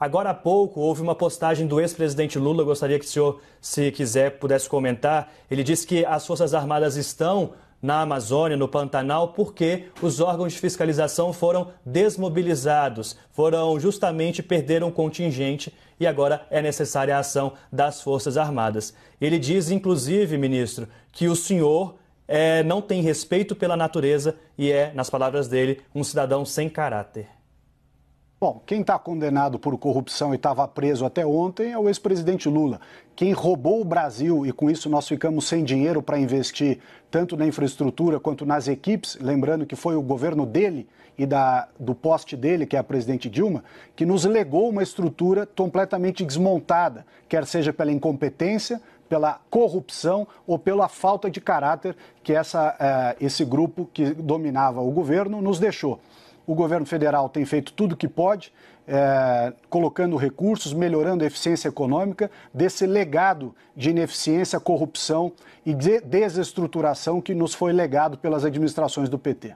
Agora há pouco houve uma postagem do ex-presidente Lula, gostaria que o senhor, se quiser, pudesse comentar. Ele disse que as Forças Armadas estão na Amazônia, no Pantanal, porque os órgãos de fiscalização foram desmobilizados, foram justamente perderam contingente e agora é necessária a ação das Forças Armadas. Ele diz, inclusive, ministro, que o senhor é, não tem respeito pela natureza e é, nas palavras dele, um cidadão sem caráter. Bom, quem está condenado por corrupção e estava preso até ontem é o ex-presidente Lula. Quem roubou o Brasil e com isso nós ficamos sem dinheiro para investir tanto na infraestrutura quanto nas equipes, lembrando que foi o governo dele e da, do poste dele, que é a presidente Dilma, que nos legou uma estrutura completamente desmontada, quer seja pela incompetência, pela corrupção ou pela falta de caráter que essa, eh, esse grupo que dominava o governo nos deixou. O governo federal tem feito tudo o que pode, é, colocando recursos, melhorando a eficiência econômica desse legado de ineficiência, corrupção e de desestruturação que nos foi legado pelas administrações do PT.